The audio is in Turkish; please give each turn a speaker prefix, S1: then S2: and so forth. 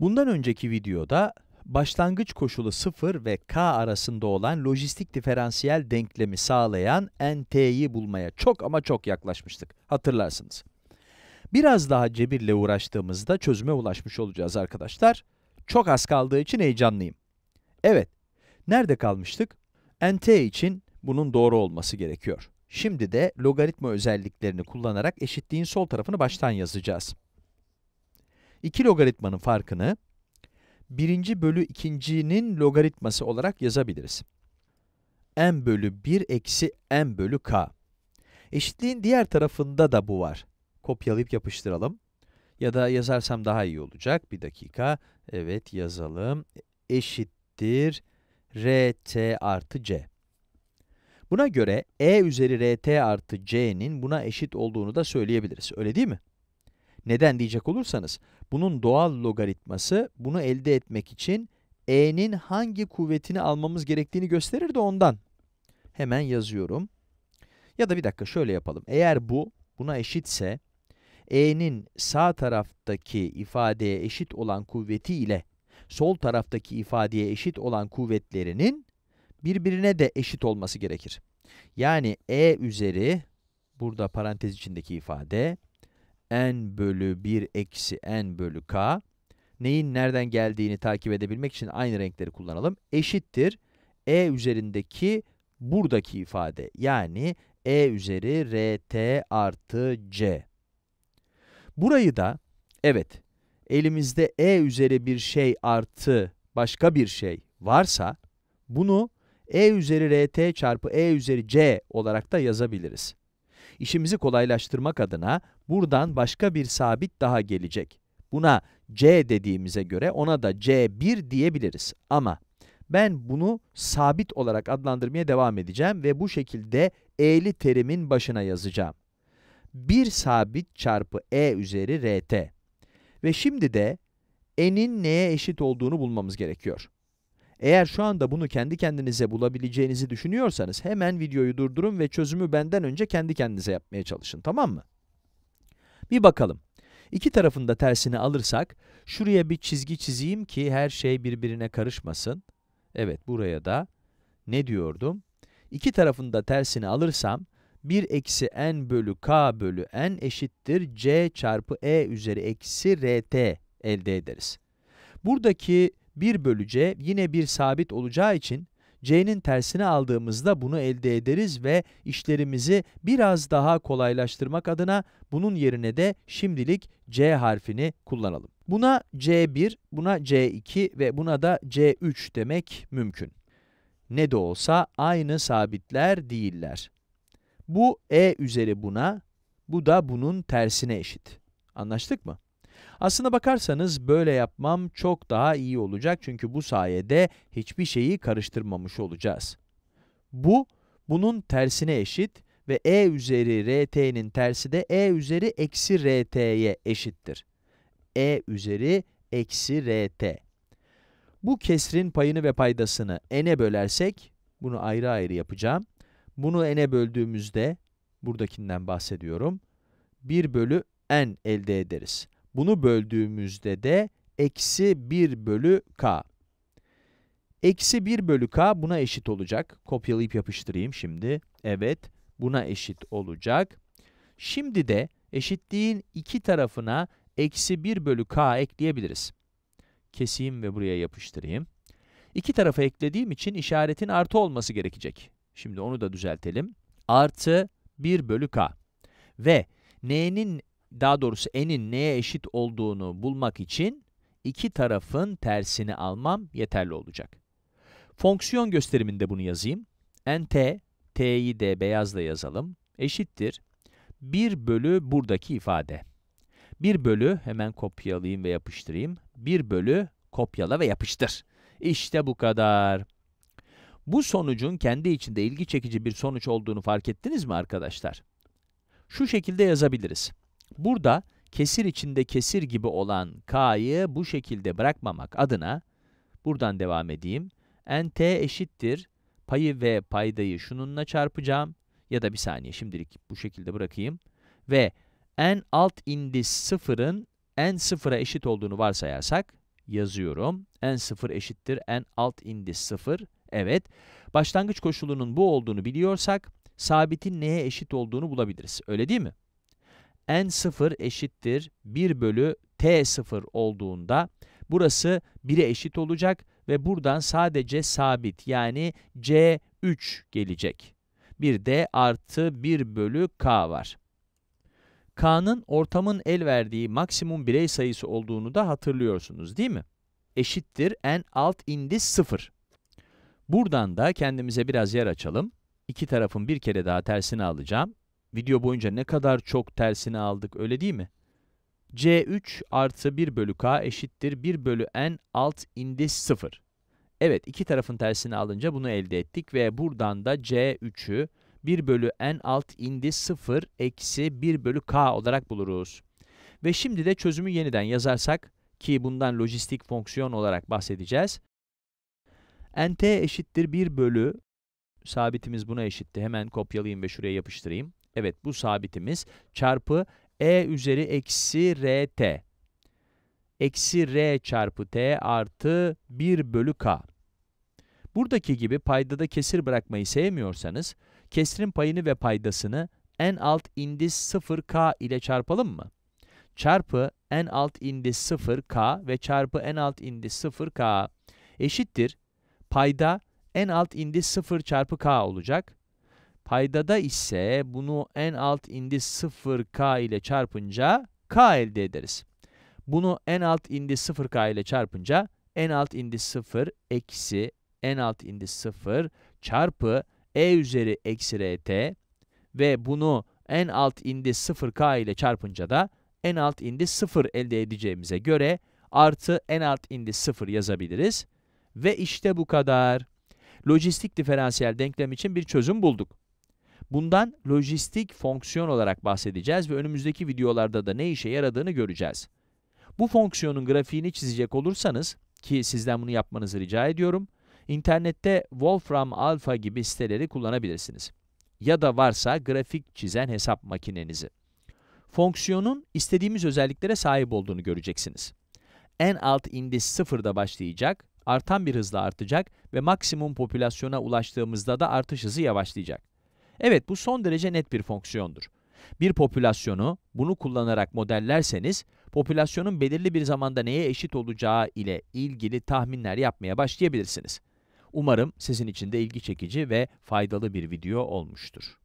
S1: Bundan önceki videoda başlangıç koşulu 0 ve k arasında olan lojistik diferansiyel denklemi sağlayan nt'yi bulmaya çok ama çok yaklaşmıştık. Hatırlarsınız. Biraz daha cebirle uğraştığımızda çözüme ulaşmış olacağız arkadaşlar. Çok az kaldığı için heyecanlıyım. Evet, nerede kalmıştık? nt için bunun doğru olması gerekiyor. Şimdi de logaritma özelliklerini kullanarak eşitliğin sol tarafını baştan yazacağız. İki logaritmanın farkını birinci bölü ikincinin logaritması olarak yazabiliriz. m bölü 1 eksi m bölü k. Eşitliğin diğer tarafında da bu var. Kopyalayıp yapıştıralım. Ya da yazarsam daha iyi olacak. Bir dakika. Evet yazalım. Eşittir rt artı c. Buna göre e üzeri rt artı c'nin buna eşit olduğunu da söyleyebiliriz. Öyle değil mi? Neden diyecek olursanız, bunun doğal logaritması bunu elde etmek için e'nin hangi kuvvetini almamız gerektiğini gösterir de ondan. Hemen yazıyorum. Ya da bir dakika şöyle yapalım. Eğer bu buna eşitse, e'nin sağ taraftaki ifadeye eşit olan kuvveti ile sol taraftaki ifadeye eşit olan kuvvetlerinin birbirine de eşit olması gerekir. Yani e üzeri, burada parantez içindeki ifade, n bölü 1 eksi n bölü k neyin nereden geldiğini takip edebilmek için aynı renkleri kullanalım. Eşittir e üzerindeki buradaki ifade yani e üzeri rt artı c. Burayı da evet elimizde e üzeri bir şey artı başka bir şey varsa bunu e üzeri rt çarpı e üzeri c olarak da yazabiliriz. İşimizi kolaylaştırmak adına buradan başka bir sabit daha gelecek. Buna c dediğimize göre ona da c1 diyebiliriz. Ama ben bunu sabit olarak adlandırmaya devam edeceğim ve bu şekilde e'li terimin başına yazacağım. 1 sabit çarpı e üzeri rt. Ve şimdi de n'in neye eşit olduğunu bulmamız gerekiyor. Eğer şu anda bunu kendi kendinize bulabileceğinizi düşünüyorsanız hemen videoyu durdurun ve çözümü benden önce kendi kendinize yapmaya çalışın tamam mı? Bir bakalım. İki tarafında tersini alırsak şuraya bir çizgi çizeyim ki her şey birbirine karışmasın. Evet buraya da ne diyordum? İki tarafında tersini alırsam 1 eksi n bölü k bölü n eşittir c çarpı e üzeri eksi rt elde ederiz. Buradaki 1 bölü c yine bir sabit olacağı için c'nin tersini aldığımızda bunu elde ederiz ve işlerimizi biraz daha kolaylaştırmak adına bunun yerine de şimdilik c harfini kullanalım. Buna c1, buna c2 ve buna da c3 demek mümkün. Ne de olsa aynı sabitler değiller. Bu e üzeri buna, bu da bunun tersine eşit. Anlaştık mı? Aslına bakarsanız böyle yapmam çok daha iyi olacak çünkü bu sayede hiçbir şeyi karıştırmamış olacağız. Bu, bunun tersine eşit ve e üzeri rt'nin tersi de e üzeri eksi rt'ye eşittir. e üzeri eksi rt. Bu kesrin payını ve paydasını n'e bölersek, bunu ayrı ayrı yapacağım. Bunu n'e böldüğümüzde, buradakinden bahsediyorum, 1 bölü n elde ederiz. Bunu böldüğümüzde de eksi 1 bölü k. Eksi 1 bölü k buna eşit olacak. Kopyalayıp yapıştırayım şimdi. Evet, buna eşit olacak. Şimdi de eşitliğin iki tarafına eksi 1 bölü k ekleyebiliriz. Keseyim ve buraya yapıştırayım. İki tarafa eklediğim için işaretin artı olması gerekecek. Şimdi onu da düzeltelim. Artı 1 bölü k. Ve n'nin daha doğrusu n'in neye eşit olduğunu bulmak için iki tarafın tersini almam yeterli olacak. Fonksiyon gösteriminde bunu yazayım. nt, t'yi de beyazla yazalım, eşittir. 1 bölü buradaki ifade. 1 bölü, hemen kopyalayayım ve yapıştırayım. 1 bölü kopyala ve yapıştır. İşte bu kadar. Bu sonucun kendi içinde ilgi çekici bir sonuç olduğunu fark ettiniz mi arkadaşlar? Şu şekilde yazabiliriz. Burada kesir içinde kesir gibi olan k'yı bu şekilde bırakmamak adına, buradan devam edeyim, nt eşittir, payı ve paydayı şununla çarpacağım, ya da bir saniye şimdilik bu şekilde bırakayım, ve n alt indis sıfırın n 0'a eşit olduğunu varsayarsak, yazıyorum, n 0 eşittir, n alt indis 0. evet, başlangıç koşulunun bu olduğunu biliyorsak, sabitin neye eşit olduğunu bulabiliriz, öyle değil mi? n0 eşittir 1 bölü t0 olduğunda burası 1'e eşit olacak ve buradan sadece sabit yani c3 gelecek. Bir de artı 1 bölü k var. K'nın ortamın el verdiği maksimum birey sayısı olduğunu da hatırlıyorsunuz değil mi? Eşittir n alt indis 0. Buradan da kendimize biraz yer açalım. İki tarafın bir kere daha tersini alacağım. Video boyunca ne kadar çok tersini aldık öyle değil mi? C3 artı 1 bölü K eşittir 1 bölü N alt indis 0. Evet iki tarafın tersini alınca bunu elde ettik ve buradan da C3'ü 1 bölü N alt indis 0 eksi 1 bölü K olarak buluruz. Ve şimdi de çözümü yeniden yazarsak ki bundan lojistik fonksiyon olarak bahsedeceğiz. Nt eşittir 1 bölü sabitimiz buna eşitti. Hemen kopyalayayım ve şuraya yapıştırayım. Evet bu sabitimiz çarpı e üzeri eksi rt. Eksi r çarpı t artı 1 bölü k. Buradaki gibi paydada kesir bırakmayı sevmiyorsanız, kesrin payını ve paydasını en alt indis 0k ile çarpalım mı? Çarpı en alt indis 0k ve çarpı en alt indis 0k eşittir. Payda en alt indis 0 çarpı k olacak. Paydada ise bunu en alt indi 0k ile çarpınca k elde ederiz. Bunu en alt indi 0k ile çarpınca en alt indi 0 eksi en alt indi 0 çarpı e üzeri eksi rt ve bunu en alt indi 0k ile çarpınca da en alt indi 0 elde edeceğimize göre artı en alt indi 0 yazabiliriz. Ve işte bu kadar. Lojistik diferansiyel denklem için bir çözüm bulduk. Bundan lojistik fonksiyon olarak bahsedeceğiz ve önümüzdeki videolarda da ne işe yaradığını göreceğiz. Bu fonksiyonun grafiğini çizecek olursanız, ki sizden bunu yapmanızı rica ediyorum, internette Wolfram Alpha gibi siteleri kullanabilirsiniz. Ya da varsa grafik çizen hesap makinenizi. Fonksiyonun istediğimiz özelliklere sahip olduğunu göreceksiniz. En alt indis sıfırda başlayacak, artan bir hızla artacak ve maksimum popülasyona ulaştığımızda da artış hızı yavaşlayacak. Evet bu son derece net bir fonksiyondur. Bir popülasyonu bunu kullanarak modellerseniz, popülasyonun belirli bir zamanda neye eşit olacağı ile ilgili tahminler yapmaya başlayabilirsiniz. Umarım sizin için de ilgi çekici ve faydalı bir video olmuştur.